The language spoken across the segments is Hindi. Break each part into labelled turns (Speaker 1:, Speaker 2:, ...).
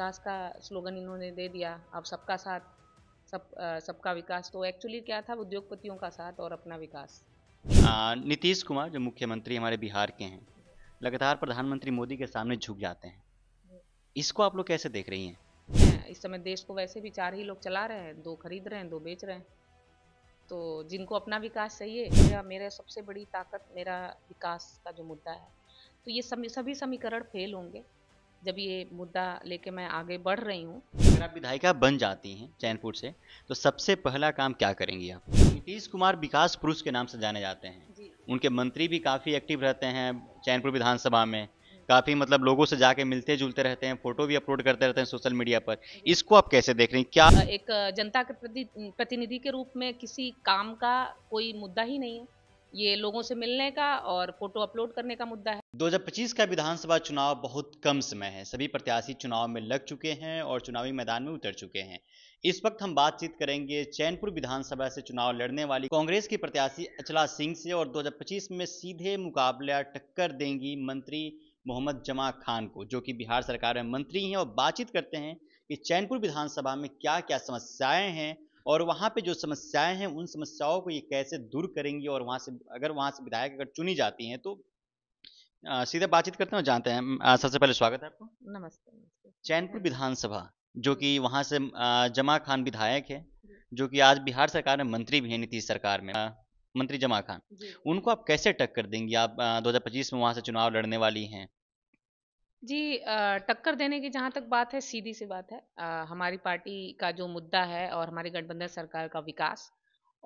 Speaker 1: विकास का स्लोगन इन्होंने दे दिया अब सबका साथ सब सबका विकास तो एक्चुअली क्या था उद्योगपतियों का साथ और अपना विकास
Speaker 2: नीतीश कुमार जो मुख्यमंत्री हमारे बिहार के हैं लगातार प्रधानमंत्री मोदी के सामने झुक जाते हैं इसको आप लोग कैसे देख रही
Speaker 1: हैं इस समय देश को वैसे भी चार ही लोग चला रहे हैं दो खरीद रहे हैं दो बेच रहे हैं तो जिनको अपना विकास चाहिए मेरा मेरा सबसे बड़ी ताकत मेरा विकास का जो मुद्दा है तो ये सभी समीकरण फेल होंगे जब ये मुद्दा लेके मैं आगे बढ़ रही हूँ अगर आप विधायिका
Speaker 2: बन जाती हैं चैनपुर से तो सबसे पहला काम क्या करेंगी आप नीतीश कुमार विकास पुरुष के नाम से जाने जाते हैं उनके मंत्री भी काफ़ी एक्टिव रहते हैं चैनपुर विधानसभा में काफ़ी मतलब लोगों से जाके मिलते जुलते रहते हैं फोटो भी अपलोड करते रहते हैं सोशल मीडिया पर इसको आप कैसे देख रहे हैं क्या
Speaker 1: एक जनता के प्रतिनिधि के रूप में किसी काम का कोई मुद्दा ही नहीं है ये लोगों से मिलने का और फोटो अपलोड करने का मुद्दा है
Speaker 2: 2025 का विधानसभा चुनाव बहुत कम समय है सभी प्रत्याशी चुनाव में लग चुके हैं और चुनावी मैदान में उतर चुके हैं इस वक्त हम बातचीत करेंगे चैनपुर विधानसभा से चुनाव लड़ने वाली कांग्रेस की प्रत्याशी अचला सिंह से और 2025 में सीधे मुकाबला टक्कर देंगी मंत्री मोहम्मद जमा खान को जो कि बिहार सरकार में मंत्री हैं और बातचीत करते हैं कि चैनपुर विधानसभा में क्या क्या समस्याएं हैं और वहाँ पे जो समस्याएं हैं उन समस्याओं को ये कैसे दूर करेंगी और वहाँ से अगर वहाँ से विधायक अगर चुनी जाती हैं तो सीधे बातचीत करते हैं जानते हैं सबसे पहले स्वागत है
Speaker 1: आपको नमस्ते,
Speaker 2: चैनपुर विधानसभा जो कि वहाँ से जमा खान विधायक है जो कि आज बिहार सरकार में मंत्री भी है नीतीश सरकार में मंत्री जमा खान उनको आप कैसे टक्कर देंगी आप 2025 में वहाँ से चुनाव लड़ने वाली हैं
Speaker 1: जी टक्कर देने की जहाँ तक बात है सीधी सी बात है आ, हमारी पार्टी का जो मुद्दा है और हमारी गठबंधन सरकार का विकास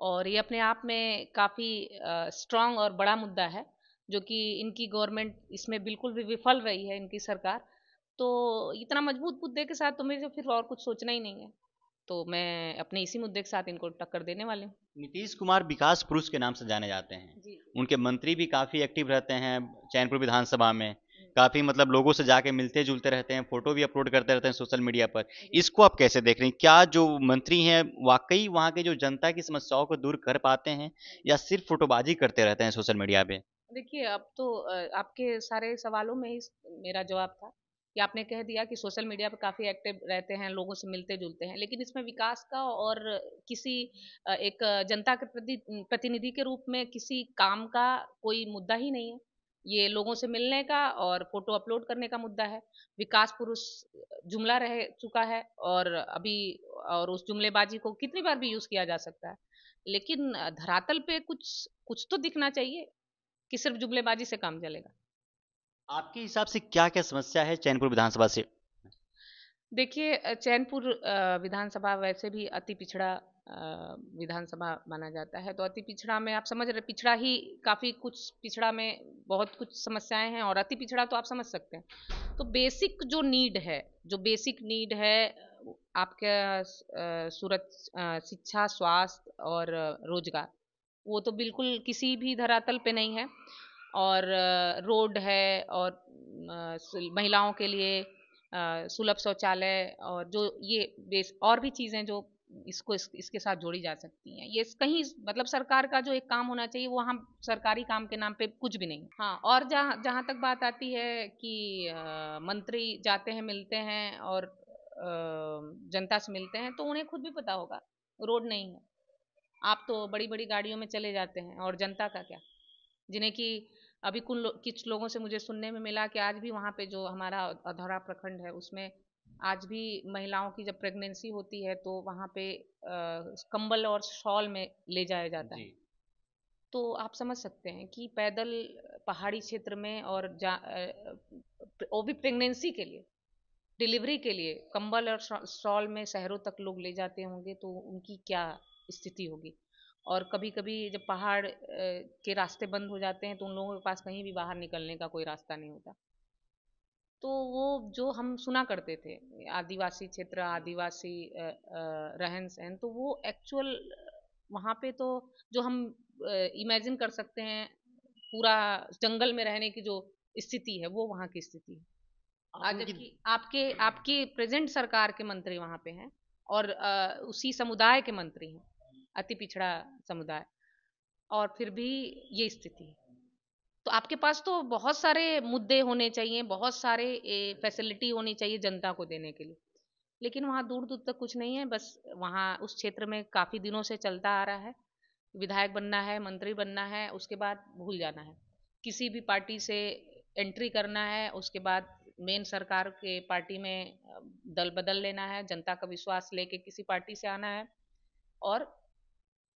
Speaker 1: और ये अपने आप में काफ़ी स्ट्रांग और बड़ा मुद्दा है जो कि इनकी गवर्नमेंट इसमें बिल्कुल भी विफल रही है इनकी सरकार तो इतना मजबूत मुद्दे के साथ तो मुझे फिर और कुछ सोचना ही नहीं है तो मैं अपने इसी मुद्दे के साथ इनको टक्कर देने वाली हूँ
Speaker 2: नीतीश कुमार विकास पुरुष के नाम से जाने जाते हैं जी उनके मंत्री भी काफी एक्टिव रहते हैं चैनपुर विधानसभा में काफ़ी मतलब लोगों से जाके मिलते जुलते रहते हैं फोटो भी अपलोड करते रहते हैं सोशल मीडिया पर इसको आप कैसे देख रहे हैं क्या जो मंत्री हैं वाकई वहाँ के जो जनता की समस्याओं को दूर कर पाते हैं या सिर्फ फोटोबाजी करते रहते हैं सोशल मीडिया पे
Speaker 1: देखिए अब तो आपके सारे सवालों में ही मेरा जवाब था कि आपने कह दिया कि सोशल मीडिया पर काफ़ी एक्टिव रहते हैं लोगों से मिलते जुलते हैं लेकिन इसमें विकास का और किसी एक जनता के प्रति प्रतिनिधि के रूप में किसी काम का कोई मुद्दा ही नहीं है ये लोगों से मिलने का और फोटो अपलोड करने का मुद्दा है विकास पुरुष जुमला रह चुका है और अभी और उस जुमलेबाजी को कितनी बार भी यूज किया जा सकता है लेकिन धरातल पे कुछ कुछ तो दिखना चाहिए कि सिर्फ जुमलेबाजी से काम चलेगा
Speaker 2: आपके हिसाब से क्या क्या समस्या है चैनपुर विधानसभा से
Speaker 1: देखिए चैनपुर विधानसभा वैसे भी अति पिछड़ा विधानसभा माना जाता है तो अति पिछड़ा में आप समझ रहे पिछड़ा ही काफ़ी कुछ पिछड़ा में बहुत कुछ समस्याएं हैं और अति पिछड़ा तो आप समझ सकते हैं तो बेसिक जो नीड है जो बेसिक नीड है आपके सूरत शिक्षा स्वास्थ्य और रोजगार वो तो बिल्कुल किसी भी धरातल पे नहीं है और रोड है और महिलाओं के लिए सुलभ शौचालय और जो ये बेस और भी चीज़ें जो इसको इस, इसके साथ जोड़ी जा सकती हैं ये कहीं मतलब सरकार का जो एक काम होना चाहिए वो हम सरकारी काम के नाम पे कुछ भी नहीं हाँ और जहाँ जहाँ तक बात आती है कि आ, मंत्री जाते हैं मिलते हैं और आ, जनता से मिलते हैं तो उन्हें खुद भी पता होगा रोड नहीं है आप तो बड़ी बड़ी गाड़ियों में चले जाते हैं और जनता का क्या जिन्हें कि अभी कुछ लोगों से मुझे सुनने में मिला कि आज भी वहाँ पे जो हमारा अधौरा प्रखंड है उसमें आज भी महिलाओं की जब प्रेगनेंसी होती है तो वहाँ पे कंबल और शॉल में ले जाया जाता है तो आप समझ सकते हैं कि पैदल पहाड़ी क्षेत्र में और जा वो भी प्रेगनेंसी के लिए डिलीवरी के लिए कंबल और शॉल में शहरों तक लोग ले जाते होंगे तो उनकी क्या स्थिति होगी और कभी कभी जब पहाड़ के रास्ते बंद हो जाते हैं तो उन लोगों के पास कहीं भी बाहर निकलने का कोई रास्ता नहीं होता तो वो जो हम सुना करते थे आदिवासी क्षेत्र आदिवासी रहन सहन तो वो एक्चुअल वहाँ पे तो जो हम इमेजिन कर सकते हैं पूरा जंगल में रहने की जो स्थिति है वो वहाँ की स्थिति है हाँ, जबकि आपके आपके प्रेजेंट सरकार के मंत्री वहाँ पे हैं और आ, उसी समुदाय के मंत्री हैं अति पिछड़ा समुदाय और फिर भी ये स्थिति है तो आपके पास तो बहुत सारे मुद्दे होने चाहिए बहुत सारे फैसिलिटी होनी चाहिए जनता को देने के लिए लेकिन वहाँ दूर दूर तक कुछ नहीं है बस वहाँ उस क्षेत्र में काफ़ी दिनों से चलता आ रहा है विधायक बनना है मंत्री बनना है उसके बाद भूल जाना है किसी भी पार्टी से एंट्री करना है उसके बाद मेन सरकार के पार्टी में दल बदल लेना है जनता का विश्वास लेके किसी पार्टी से आना है और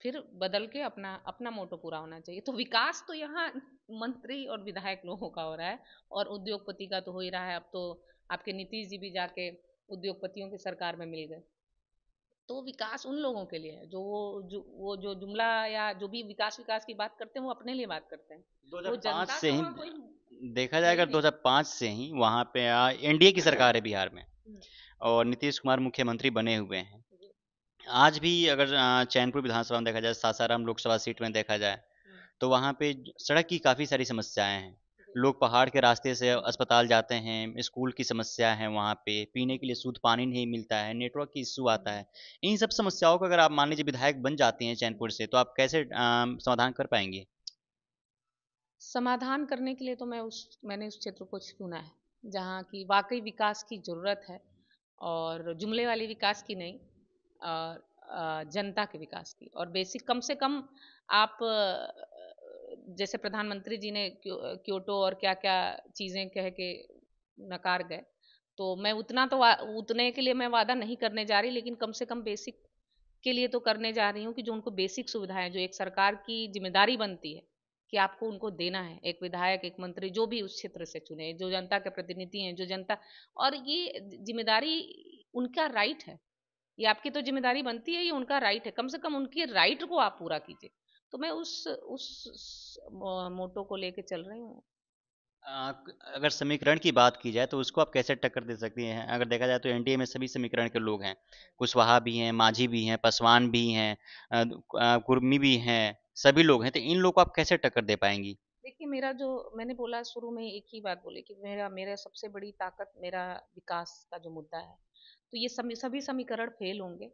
Speaker 1: फिर बदल के अपना अपना मोटो पूरा होना चाहिए तो विकास तो यहाँ मंत्री और विधायक लोगों का हो रहा है और उद्योगपति का तो हो ही रहा है अब तो आपके नीतीश जी भी जाके उद्योगपतियों की सरकार में मिल गए तो विकास उन लोगों के लिए है जो वो जो वो जो जुमला या जो भी विकास विकास की बात करते हैं वो अपने लिए बात करते हैं दो पाँच से ही
Speaker 2: देखा जाए अगर 2005 से ही वहाँ पे एनडीए की सरकार है बिहार में हम्म। और नीतीश कुमार मुख्यमंत्री बने हुए हैं आज भी अगर चैनपुर विधानसभा में देखा जाए सासाराम लोकसभा सीट में देखा जाए तो वहाँ पे सड़क की काफ़ी सारी समस्याएं हैं लोग पहाड़ के रास्ते से अस्पताल जाते हैं स्कूल की समस्या है वहाँ पे पीने के लिए शुद्ध पानी नहीं मिलता है नेटवर्क की इशू आता है इन सब समस्याओं का अगर आप मान लीजिए विधायक बन जाते हैं चैनपुर से तो आप कैसे समाधान कर पाएंगे
Speaker 1: समाधान करने के लिए तो मैं उस मैंने उस क्षेत्र को चुना है जहाँ की वाकई विकास की ज़रूरत है और जुमले वाली विकास की नहीं और जनता के विकास की और बेसिक कम से कम आप जैसे प्रधानमंत्री जी ने क्योटो और क्या क्या चीज़ें कह के नकार गए तो मैं उतना तो उतने के लिए मैं वादा नहीं करने जा रही लेकिन कम से कम बेसिक के लिए तो करने जा रही हूँ कि जो उनको बेसिक सुविधाएं जो एक सरकार की जिम्मेदारी बनती है कि आपको उनको देना है एक विधायक एक मंत्री जो भी उस क्षेत्र से चुने जो जनता के प्रतिनिधि हैं जो जनता और ये जिम्मेदारी उनका राइट है ये आपकी तो जिम्मेदारी बनती है ये उनका राइट है कम से कम उनकी राइट को आप पूरा कीजिए तो मैं उस उस मोटो को लेके चल रही हूँ
Speaker 2: अगर समीकरण की बात की जाए तो उसको आप कैसे टक्कर दे सकती हैं अगर देखा जाए तो एनडीए में सभी समीकरण के लोग हैं कुशवाहा भी हैं माझी भी हैं पासवान भी हैं कुर्मी भी हैं सभी लोग हैं तो इन लोग को आप कैसे टक्कर दे पाएंगी
Speaker 1: देखिए मेरा जो मैंने बोला शुरू में एक ही बात बोली कि मेरा मेरा सबसे बड़ी ताकत मेरा विकास का जो मुद्दा है तो ये समी, सभी समीकरण फेल होंगे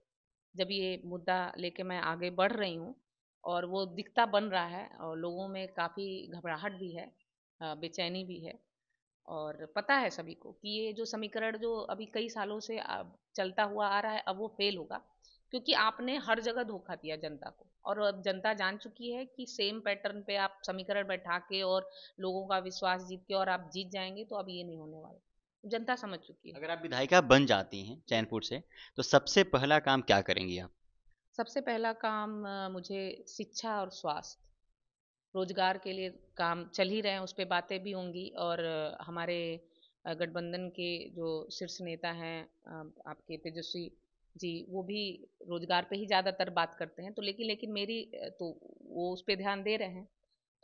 Speaker 1: जब ये मुद्दा लेके मैं आगे बढ़ रही हूँ और वो दिखता बन रहा है और लोगों में काफ़ी घबराहट भी है बेचैनी भी है और पता है सभी को कि ये जो समीकरण जो अभी कई सालों से चलता हुआ आ रहा है अब वो फेल होगा क्योंकि आपने हर जगह धोखा दिया जनता को और अब जनता जान चुकी है कि सेम पैटर्न पे आप समीकरण बैठा के और लोगों का विश्वास जीत के और आप जीत जाएंगे तो अब ये नहीं होने वाला जनता समझ चुकी है अगर आप विधायिका
Speaker 2: बन जाती हैं चैनपुर से तो सबसे पहला काम क्या करेंगी आप
Speaker 1: सबसे पहला काम मुझे शिक्षा और स्वास्थ्य रोजगार के लिए काम चल ही रहे हैं उस पर बातें भी होंगी और हमारे गठबंधन के जो शीर्ष नेता हैं आपके तेजस्वी जी वो भी रोजगार पे ही ज़्यादातर बात करते हैं तो लेकिन लेकिन मेरी तो वो उस पर ध्यान दे रहे हैं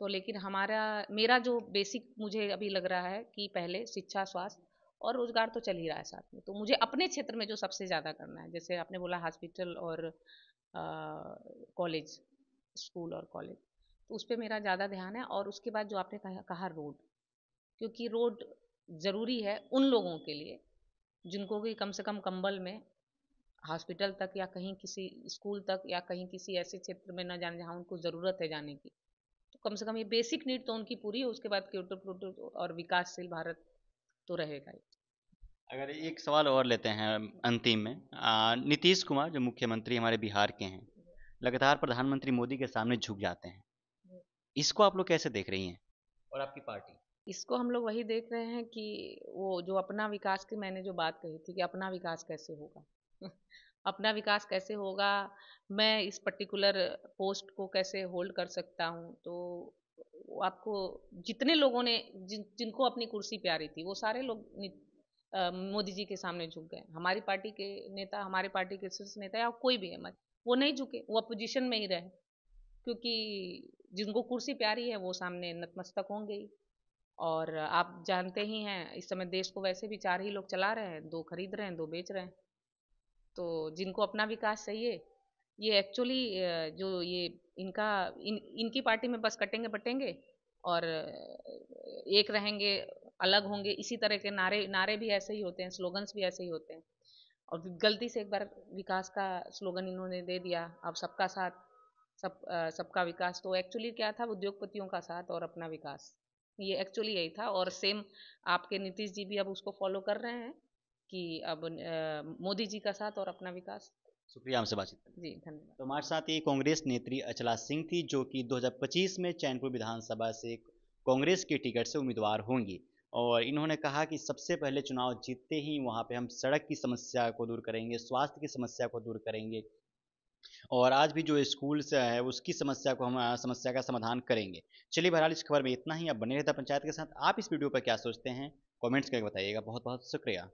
Speaker 1: तो लेकिन हमारा मेरा जो बेसिक मुझे अभी लग रहा है कि पहले शिक्षा स्वास्थ्य और रोजगार तो चल ही रहा है साथ में तो मुझे अपने क्षेत्र में जो सबसे ज़्यादा करना है जैसे आपने बोला हॉस्पिटल और कॉलेज स्कूल और कॉलेज तो उस पर मेरा ज़्यादा ध्यान है और उसके बाद जो आपने कहा, कहा रोड क्योंकि रोड ज़रूरी है उन लोगों के लिए जिनको कि कम से कम कंबल में हॉस्पिटल तक या कहीं किसी स्कूल तक या कहीं किसी ऐसे क्षेत्र में ना जाने जहाँ उनको ज़रूरत है जाने की तो कम से कम ये बेसिक नीड तो उनकी पूरी उसके बाद क्योटो प्रोटो और विकासशील भारत तो रहेगा ही
Speaker 2: अगर एक सवाल और लेते हैं अंतिम में नीतीश कुमार जो मुख्यमंत्री हमारे बिहार के हैं लगातार प्रधानमंत्री मोदी के सामने झुक जाते हैं इसको आप लोग कैसे देख रही हैं और आपकी पार्टी
Speaker 1: इसको हम लोग वही देख रहे हैं कि वो जो अपना विकास की मैंने जो बात कही थी कि अपना विकास कैसे होगा अपना विकास कैसे होगा मैं इस पर्टिकुलर पोस्ट को कैसे होल्ड कर सकता हूँ तो आपको जितने लोगों ने जिन जिनको अपनी कुर्सी प्यारी थी वो सारे लोग मोदी जी के सामने झुक गए हमारी पार्टी के नेता हमारे पार्टी के शीर्ष नेता या कोई भी है मत वो नहीं झुके वो अपोजिशन में ही रहे क्योंकि जिनको कुर्सी प्यारी है वो सामने नतमस्तक होंगे ही और आप जानते ही हैं इस समय देश को वैसे भी चार ही लोग चला रहे हैं दो खरीद रहे हैं दो बेच रहे हैं तो जिनको अपना विकास चाहिए ये एक्चुअली जो ये इनका इन इनकी पार्टी में बस कटेंगे बटेंगे और एक रहेंगे अलग होंगे इसी तरह के नारे नारे भी ऐसे ही होते हैं स्लोगन्स भी ऐसे ही होते हैं और गलती से एक बार विकास का स्लोगन इन्होंने दे दिया अब सबका साथ सब सबका विकास तो एक्चुअली क्या था उद्योगपतियों का साथ और अपना विकास ये एक्चुअली यही था और सेम आपके नीतीश जी भी अब उसको फॉलो कर रहे हैं कि अब मोदी जी का साथ और अपना विकास
Speaker 2: शुक्रिया हमसे बातचीत जी धन्यवाद तो हमारे साथ ये कांग्रेस नेत्री अचला सिंह थी जो कि 2025 में चैनपुर विधानसभा से कांग्रेस के टिकट से उम्मीदवार होंगी और इन्होंने कहा कि सबसे पहले चुनाव जीतते ही वहाँ पे हम सड़क की समस्या को दूर करेंगे स्वास्थ्य की समस्या को दूर करेंगे और आज भी जो स्कूल से है उसकी समस्या को हम समस्या का समाधान करेंगे चलिए बहरहाल इस खबर में इतना ही अब बने रहता पंचायत के साथ आप इस वीडियो पर क्या सोचते हैं कमेंट्स करके बताइएगा बहुत बहुत शुक्रिया